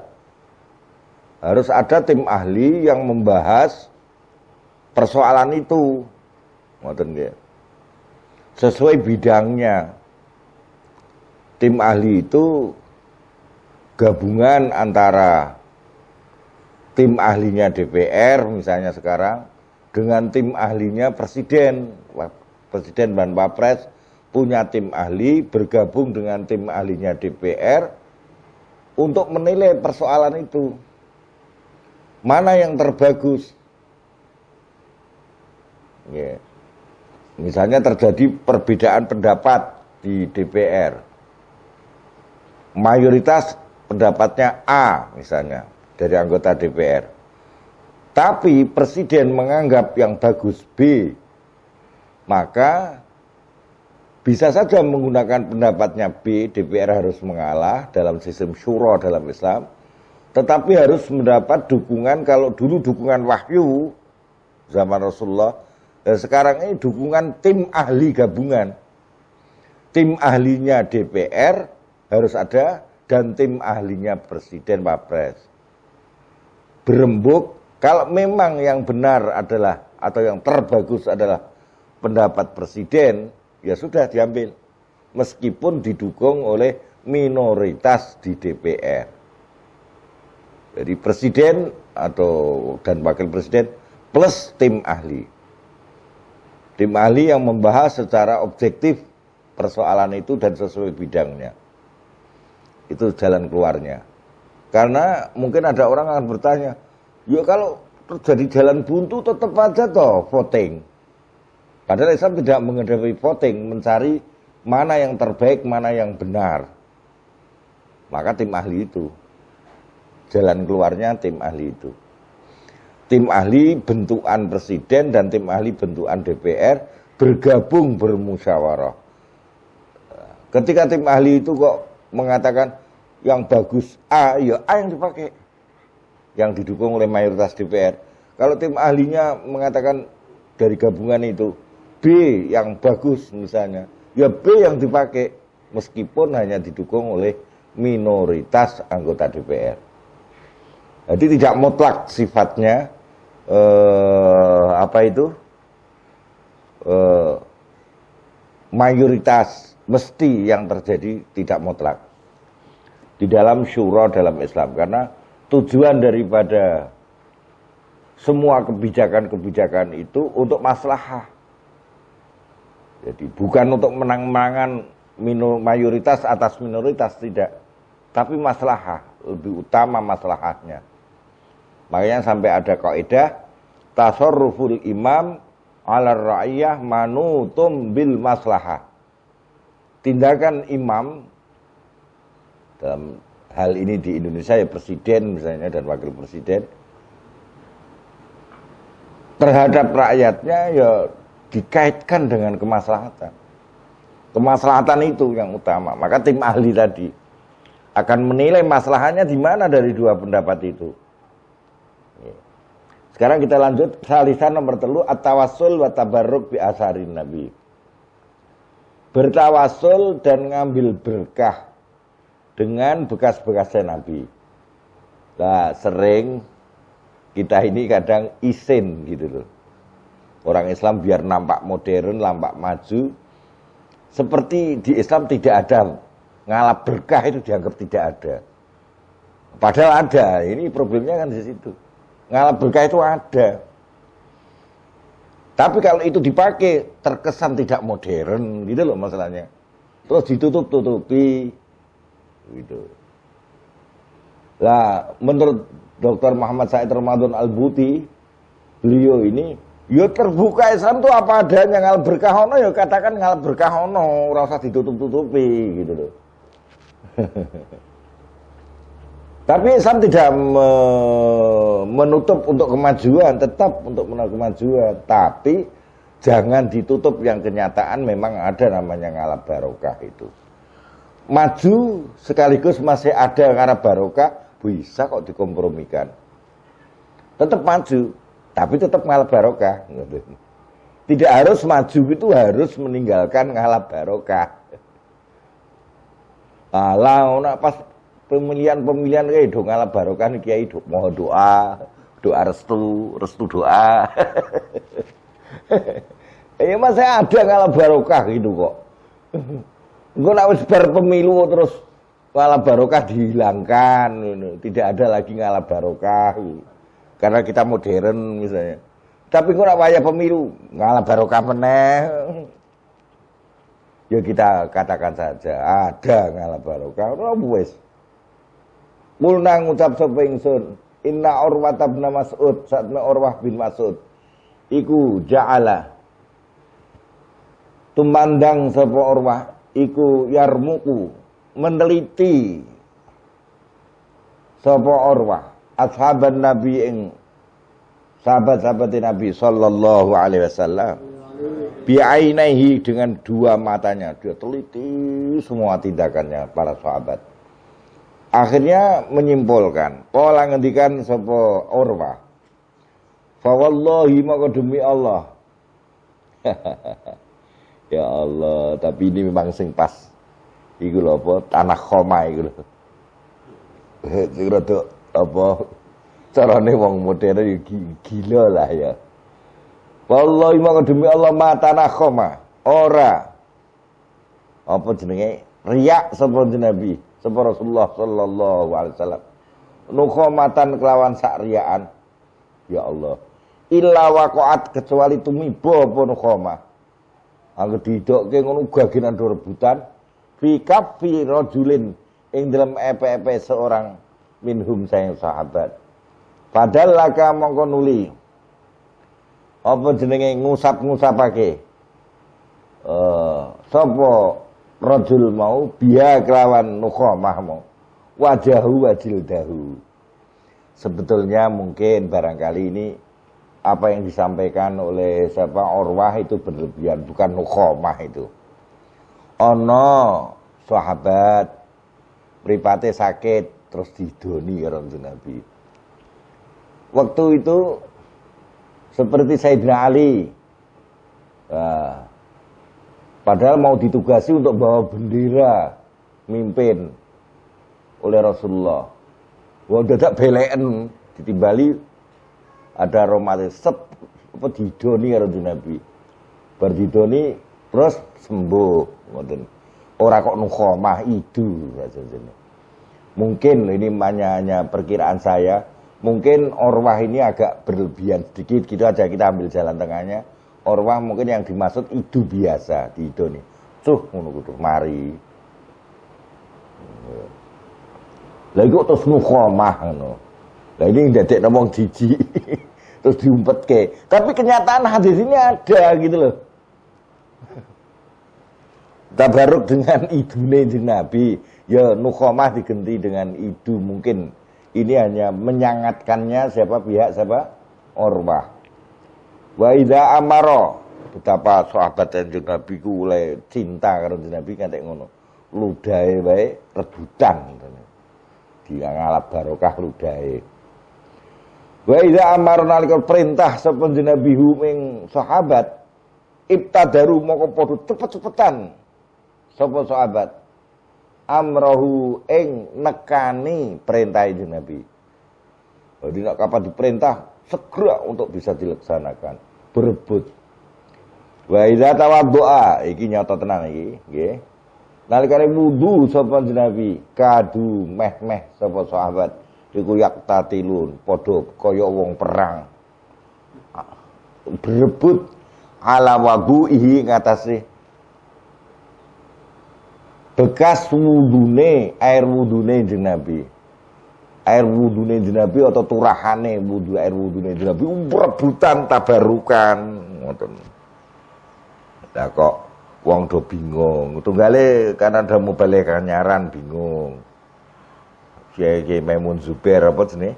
Harus ada tim ahli yang membahas persoalan itu. Ngoten nggih sesuai bidangnya. Tim ahli itu gabungan antara tim ahlinya DPR misalnya sekarang dengan tim ahlinya presiden. Presiden dan Wapres punya tim ahli bergabung dengan tim ahlinya DPR untuk menilai persoalan itu. Mana yang terbagus? Yeah. Misalnya terjadi perbedaan pendapat di DPR. Mayoritas pendapatnya A misalnya dari anggota DPR. Tapi presiden menganggap yang bagus B. Maka bisa saja menggunakan pendapatnya B, DPR harus mengalah dalam sistem syuro dalam Islam. Tetapi harus mendapat dukungan kalau dulu dukungan wahyu zaman Rasulullah Nah, sekarang ini dukungan tim ahli gabungan. Tim ahlinya DPR harus ada dan tim ahlinya Presiden Pres. Berembuk kalau memang yang benar adalah atau yang terbagus adalah pendapat Presiden, ya sudah diambil. Meskipun didukung oleh minoritas di DPR. Jadi Presiden atau dan Wakil Presiden plus tim ahli tim ahli yang membahas secara objektif persoalan itu dan sesuai bidangnya. Itu jalan keluarnya. Karena mungkin ada orang akan bertanya, yuk kalau terjadi jalan buntu tetap aja toh voting. Padahal Islam tidak menghadapi voting, mencari mana yang terbaik, mana yang benar. Maka tim ahli itu. Jalan keluarnya tim ahli itu tim ahli bentukan presiden dan tim ahli bentukan DPR bergabung bermusyawarah. Ketika tim ahli itu kok mengatakan yang bagus A, ya A yang dipakai. Yang didukung oleh mayoritas DPR. Kalau tim ahlinya mengatakan dari gabungan itu B yang bagus misalnya, ya B yang dipakai meskipun hanya didukung oleh minoritas anggota DPR. Jadi tidak mutlak sifatnya eh, apa itu eh, mayoritas mesti yang terjadi tidak mutlak di dalam syura dalam Islam karena tujuan daripada semua kebijakan-kebijakan itu untuk maslahah. Jadi bukan untuk menang-menangan mayoritas atas minoritas tidak, tapi maslahah lebih utama maslahahnya. Makanya sampai ada kaidah tasarruful imam ala ra'iyah manutum bil maslahah. Tindakan imam dalam hal ini di Indonesia ya presiden misalnya dan wakil presiden terhadap rakyatnya ya dikaitkan dengan kemaslahatan. Kemaslahatan itu yang utama. Maka tim ahli tadi akan menilai masalahnya di mana dari dua pendapat itu. Sekarang kita lanjut salisan nomor telu atawasul watabaruk wa tabarruk bi asarin nabi. Bertawasul dan ngambil berkah dengan bekas-bekasnya nabi. Nah, sering kita ini kadang isin gitu loh. Orang Islam biar nampak modern, nampak maju. Seperti di Islam tidak ada ngalap berkah itu dianggap tidak ada. Padahal ada, ini problemnya kan di situ ngalap berkah itu ada. Tapi kalau itu dipakai terkesan tidak modern gitu loh masalahnya. Terus ditutup-tutupi gitu. Lah menurut dokter Muhammad Said Ramadan Al-Buti, beliau ini ya terbuka Islam tuh apa adanya ngal berkah ono ya katakan ngal berkah ono, ora ditutup-tutupi gitu loh. Tapi Islam tidak me menutup untuk kemajuan, tetap untuk kemajuan. Tapi jangan ditutup yang kenyataan memang ada namanya ngalap barokah itu. Maju sekaligus masih ada ngalap barokah, bisa kok dikompromikan. Tetap maju, tapi tetap ngalap barokah. Tidak harus maju itu harus meninggalkan ngalap barokah. Kalau nah, pas pemilihan-pemilihan kayak do ngalah barokah kiai do mau doa, doa restu, restu doa. ya mas saya ada ngalah barokah gitu kok. Gue nak wis pemilu terus ngalah barokah dihilangkan, tidak ada lagi ngalah barokah. Karena kita modern misalnya. Tapi gue nak bayar pemilu ngalah barokah meneh. Ya kita katakan saja ada ngalah barokah, lo wis. Kulna ngucap sapa ingsun, inna Urwah bin Mas'ud, satna Urwah bin Mas'ud. Iku ja'ala tumandang sapa Urwah iku yarmuku meneliti sapa Urwah ashaban nabi ing sahabat-sahabat nabi sallallahu alaihi wasallam biainaihi dengan dua matanya dia teliti semua tindakannya para sahabat Akhirnya menyimpulkan, pola ngendikan sapa orba. Fa wallahi maka demi Allah. ya Allah, tapi ini memang sing pas. Iku lho apa tanah khoma iku lho. Sing rada apa carane wong modern ya gila lah ya. Wallahi maka demi Allah ma tanah khoma. Ora apa jenenge riak sapa nabi Sebab Rasulullah sallallahu alaihi wasallam. Nukhomatan kelawan sakriaan. Ya Allah. Illa waqa'at kecuali tumiba apa nukhoma. Angger didokke ngono gaginan do rebutan fi kafi rajulin ing dalam epe-epe seorang minhum sayang sahabat. Padahal laka mongko nuli. Apa jenenge ngusap-ngusapake? Eh, uh, sapa rajul mau biha kelawan nukhamah mau wajahu wajil dahu sebetulnya mungkin barangkali ini apa yang disampaikan oleh siapa Orwah itu berlebihan bukan nukhamah itu ono sahabat pripate sakit terus didoni karo Nabi waktu itu seperti Sayyidina Ali nah, Padahal mau ditugasi untuk bawa bendera mimpin oleh Rasulullah. Wong dadak beleken ditimbali ada romantis set apa didoni karo Nabi. Bar didoni terus sembuh ngoten. Ora kok nukhomah macam-macam. Mungkin ini hanya, hanya perkiraan saya, mungkin orwah ini agak berlebihan sedikit gitu aja kita ambil jalan tengahnya Orwah mungkin yang dimaksud itu biasa di itu nih. Cuh ngono kudu mari. Lah kok terus mukhamah ngono. Lah ini dadek wong cici, terus diumpetke. Tapi kenyataan hadis ini ada gitu loh. Tabaruk dengan nih Nabi, ya nukomah diganti dengan idu mungkin ini hanya menyangatkannya siapa pihak siapa Orwah. Wa idza amara betapa sahabat Kanjeng Nabi ku oleh cinta karo Nabi kanthi ngono. Ludahe wae rebutan ngene. Dia ngalap barokah ludahe. Wa idza amara nalika perintah sapa Nabi huming sahabat ibtadaru moko padha cepet-cepetan sapa sahabat amrohu eng nekani perintah Nabi. Jadi nak kapan diperintah segera untuk bisa dilaksanakan berebut. Wa idza tawaddoa iki nyata tenan iki, nggih. Nalikane wudu sapa Nabi, kadu meh-meh sapa sahabat iku yaktatilun padha kaya wong perang. Berebut ala wuduhi ngatasé bekas wudune air wudune jeneng Nabi air wudune jenabi atau turahane wudhu air wudune jenabi rebutan tabarukan ngoten lah kok wong do bingung tunggale karena ada mobile kanyaran bingung kiai memun Zubair apa sini?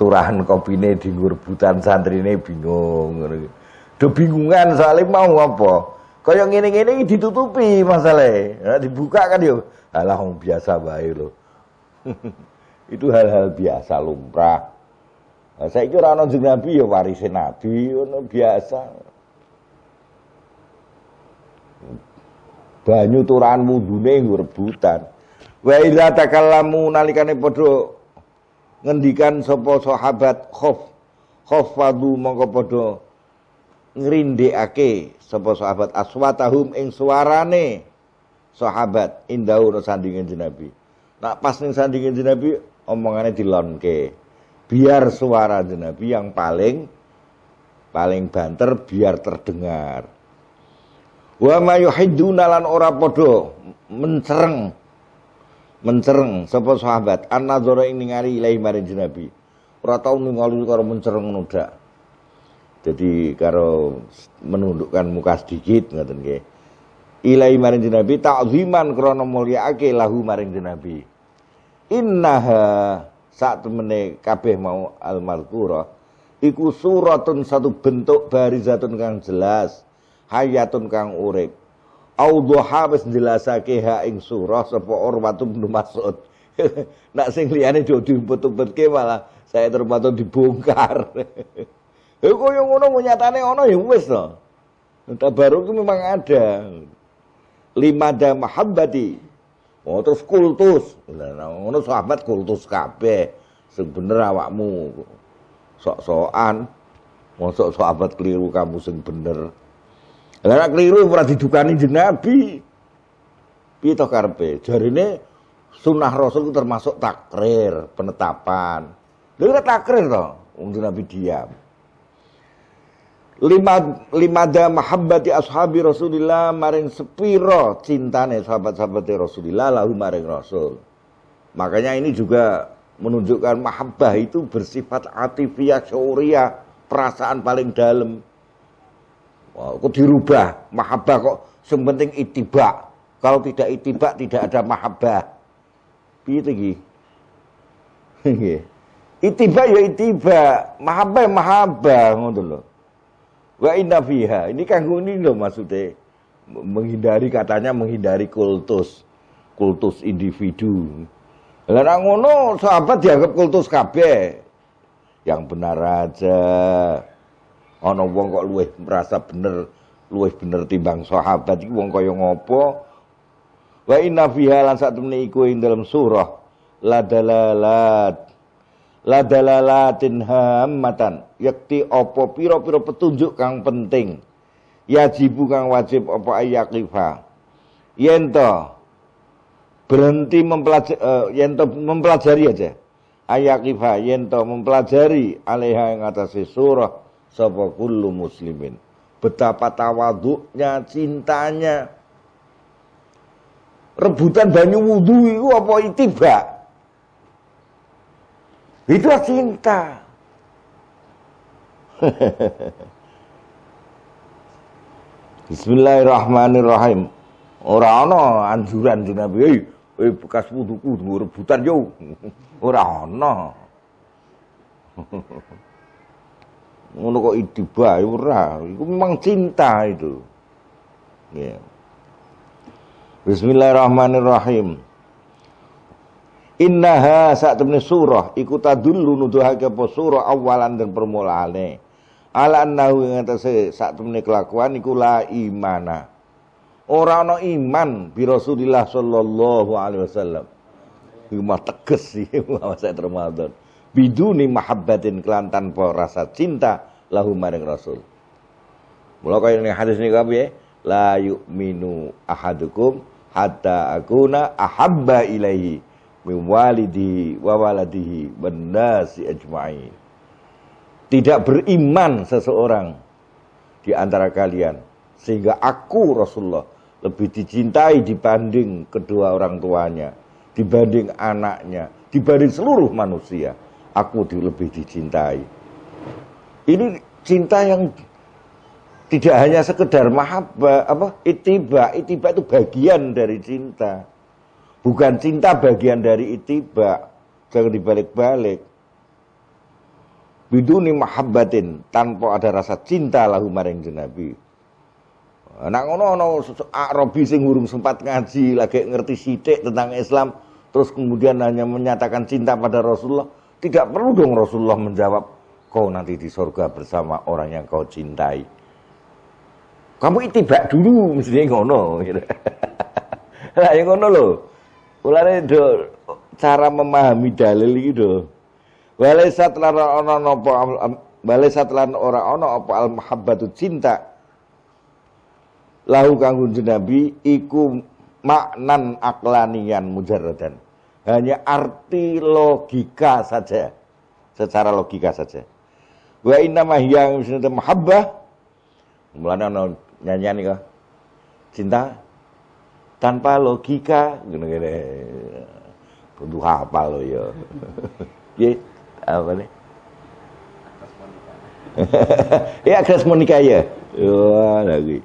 turahan kopine dienggo rebutan santrine bingung do bingungan soalnya mau apa yang ngene-ngene ditutupi masalah dibuka kan yo alah biasa bae loh itu hal-hal biasa lumrah. Nah, saya kira orang jeng Nabi ya warisi Nabi, ono biasa. Banyu turan mundune rebutan. Wa idza takallamu nalikane padha ngendikan sapa sahabat khof khofadu mongko padha ngrindhekake sapa sahabat aswatahum ing suarane sahabat indau sandinge Nabi. Nak pas ning sandinge Nabi omongannya dilonke. Biar suara Nabi yang paling paling banter biar terdengar. Wa ma yuhidduna lan ora padha mencereng. Mencereng sapa sahabat an-nazara ing ningali ilahi maring Nabi. Ora tau ningali karo mencereng ngono Jadi karo menundukkan muka sedikit ngoten nggih ilai maring dinabi takziman krana mulyaake lahu maring dinabi innaha sak temene kabeh mau al marqura iku suratun satu bentuk barizatun kang jelas hayatun kang urip audhuha wis jelasake ha ing surah sapa urwatu bin mas'ud nak sing liyane do diumpet-umpetke malah saya terpatut dibongkar Ya kaya ngono nyatane ana ya wis to. Tabaruk itu memang ada limada mahabbati oh terus kultus ngono sahabat kultus kabeh sing bener awakmu sok-sokan mosok sahabat keliru kamu sing bener keliru keliru ora didukani jenabi piye to karepe jarine sunnah rasul itu termasuk takrir penetapan lha takrir to nabi diam lima lima da mahabbati ashabi Rasulillah maring sepiro cintane sahabat-sahabat Rasulillah lalu maring Rasul. Makanya ini juga menunjukkan mahabbah itu bersifat atifiyah, syuriyah perasaan paling dalam. wow, kok dirubah mahabbah kok sementing itiba Kalau tidak itiba tidak ada mahabbah. Gitu iki. Itibak ya itiba mahabbah ya mahabbah ngono Wa inna fiha. Ini kanggo ini loh maksudnya. Menghindari katanya menghindari kultus. Kultus individu. Lah ngono sahabat dianggap kultus kabeh. Yang benar aja. Ana wong kok luwih merasa bener, luwih bener timbang sahabat iki wong kaya ngopo? Wa inna fiha lan sak iku dalam surah la la dalalatin hammatan yakti apa pira-pira petunjuk kang penting wajib kang wajib apa ayaqifa yen to berhenti mempelajari uh, eh, yen to mempelajari aja ayaqifa yen to mempelajari alaiha ing atas surah sapa kullu muslimin betapa tawaduknya cintanya rebutan banyu wudhu itu apa itibak Itu cinta. Bismillahirrahmanirrahim. Orang ana anjuran jenenge hey, hey, eh bekas wuduku duwe rebutan yo. Ora ana. Ngono kok idibae ora, iku memang cinta itu. Yeah. Bismillahirrahmanirrahim. Bismillahirrahmanirrahim. Innaha saat temen surah iku dulu nuduhake po surah awalan dan permulaane. Ala annahu ing atase saat temen kelakuan ikula imana. orang no iman bi Rasulillah sallallahu alaihi wasallam. Iku mah teges sih masa termadun Biduni mahabbatin kelan tanpa rasa cinta lahu maring Rasul. Mula kaya ini hadis ini kau ya. La yu'minu ahadukum hatta akuna ahabba ilaihi min walidi wa waladihi si ajma'in. Tidak beriman seseorang di antara kalian sehingga aku Rasulullah lebih dicintai dibanding kedua orang tuanya, dibanding anaknya, dibanding seluruh manusia. Aku lebih dicintai. Ini cinta yang tidak hanya sekedar mahabbah, apa itiba, itiba itu bagian dari cinta. Bukan cinta bagian dari itiba, jangan dibalik-balik. Biduni mahabbatin, tanpa ada rasa cinta lahu maring Nabi. Nah ngono ono Arabi sing urung sempat ngaji lagi ngerti sidik tentang Islam terus kemudian hanya menyatakan cinta pada Rasulullah tidak perlu dong Rasulullah menjawab kau nanti di surga bersama orang yang kau cintai kamu itibak dulu mestinya ngono gitu. lah yang ngono loh Ulane do cara memahami dalil iki do. Walaisat lan ana napa walaisat lan ora ana apa al mahabbatu cinta. Lahu kanggo Nabi iku maknan aklanian mujarradan. Hanya arti logika saja. Secara logika saja. Wa inna ma hiya mahabbah. Mulane ana nyanyian iki. Cinta tanpa logika gini-gini untuk apa lo ya ya apa nih ya agres monika ya wah lagi nah,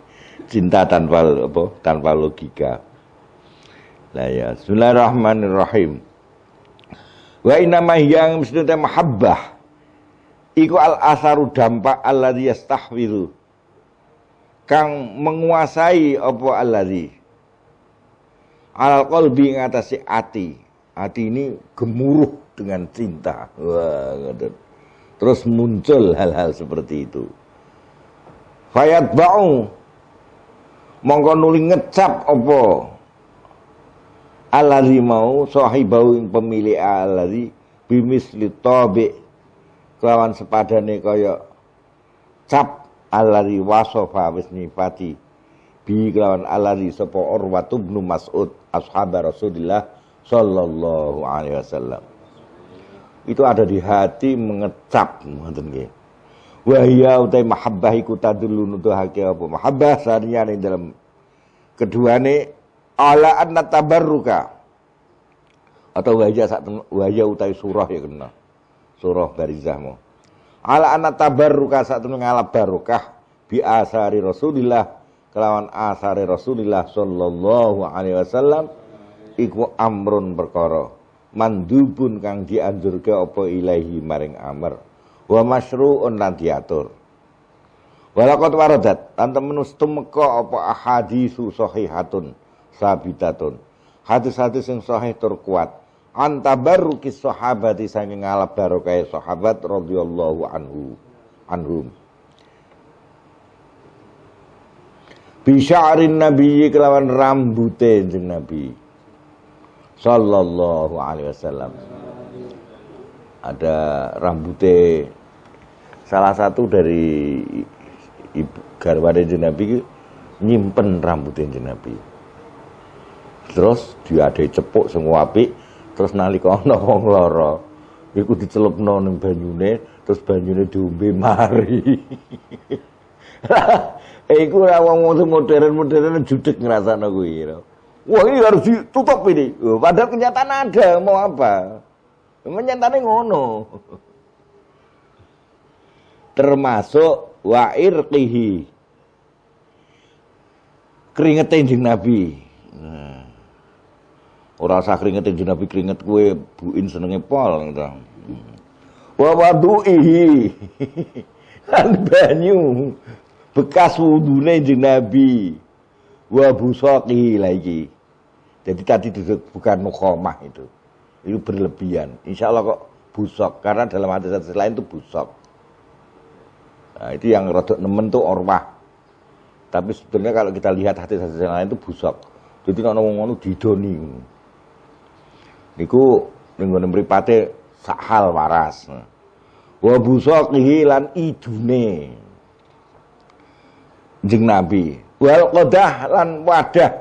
cinta tanpa apa tanpa logika lah ya sunnah rahman Bismillahirrahmanirrahim wa inama yang misalnya mahabbah iku al asaru dampak alladhi yastahwilu kang menguasai apa dia, alal qalbi ngatasi ati. Ati ini gemuruh dengan cinta. Wah, Terus muncul hal-hal seperti itu. Fayat ba'u mongko nuli ngecap apa alari mau sahibau yang pemilih alari bimis li tobe kelawan sepadane kaya cap alari wasofa wis nifati bi kelawan alladzi sepo orwatu bnu mas'ud ashab Rasulullah sallallahu alaihi wasallam. Itu ada di hati mengecap ngoten nggih. Wa hiya utai mahabbah iku tadullu nuduhake apa mahabbah ning dalam keduane ala anna tabarruka atau wahya sak wahya utai surah ya kena. Surah barizahmu. Ala anna tabarruka sak ngalap barokah bi asari Rasulillah kelawan asari Rasulullah sallallahu alaihi wasallam iku amrun perkara mandubun kang dianjurke apa ilahi maring amr wa masyru'un lan diatur Walakot waradat tante menus tumeka apa ahadisu sahihatun sabitatun hadis-hadis yang sahih tur kuat antabarruki sahabati sange ngalap barokah sahabat radhiyallahu anhu anhum bisya'rin nabi kelawan rambute jeneng nabi sallallahu alaihi wasallam ada rambute salah satu dari ibu garwane jeneng nabi nyimpen rambute jeneng nabi terus ada cepuk semua api terus nalika ana wong lara iku dicelupno ning banyune terus banyune diombe mari Eh, iku ora wong modern-modern judeg ngrasakno kuwi. Wah, ini harus ditutup ini. Padahal kenyataan ada, mau apa? Kenyataannya ngono. Termasuk wa'ir irqihi. Keringetin jeng Nabi. Nah. Ora usah keringetin jeng Nabi, keringet kue buin senenge pol. Gitu. Hmm. Wa wadu'ihi. Kan banyu bekas wudune jeneng Nabi wa busaqi lagi. Jadi tadi duduk bukan mukomah itu. Itu berlebihan. Insya Allah kok busok. Karena dalam hadis-hadis lain itu busok. Nah, itu yang rodok nemen tuh orwah. Tapi sebetulnya kalau kita lihat hati hadis lain itu busok. Jadi kalau ngomong-ngomong didoni. Niku minggu mripate sahal waras. Nah wa busaqihi lan idune jeng nabi wal qadah lan wadah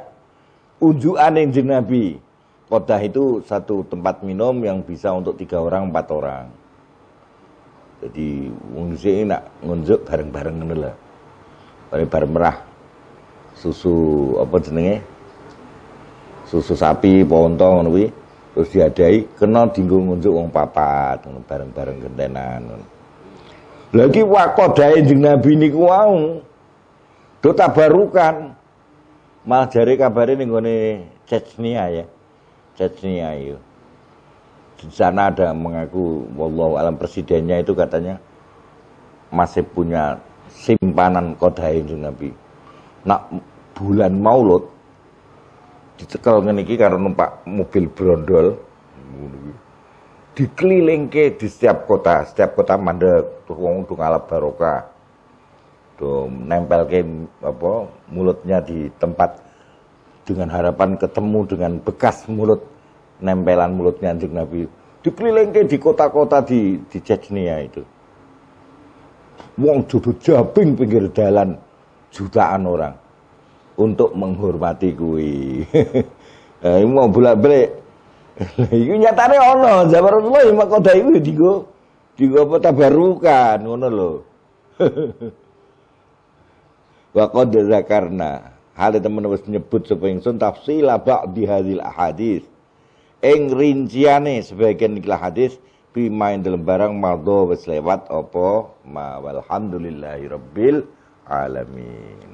unjukane jeng nabi qadah itu satu tempat minum yang bisa untuk tiga orang, empat orang. Jadi ngisi enak ngunjuk bareng-bareng ngene lah. Bareng bareng merah. Susu apa jenenge? Susu sapi, pontong ngono kuwi terus diadai kena dinggo ngunjuk wong papat bareng-bareng gentenan lagi wakodai jeng nabi ini kuau do tabarukan malah dari kabar ini ngone Cecnia ya Cecnia itu iya. di sana ada mengaku Allah alam presidennya itu katanya masih punya simpanan kodai jeng Nabi. Nak bulan Maulud dicekel ngene iki karo numpak mobil brondol dikelilingke di setiap kota setiap kota mandek tuh wong do ngalap barokah do nempelke apa mulutnya di tempat dengan harapan ketemu dengan bekas mulut nempelan mulutnya anjing Nabi dikelilingke di kota-kota di di Chechnya itu wong duduk jabing pinggir jalan jutaan orang untuk menghormati kuwi. eh mau bolak-balik. Iku nyatane ana zaman Rasulullah ya, makoda iku ya digo digo apa tabarukan Ono lho. Wa qad zakarna hal itu wis nyebut sapa ingsun tafsila ba'di dihadil hadis. Eng rinciane sebagian ikhlas hadis pimain dalam barang mardo wes lewat opo, ma walhamdulillahi alamin.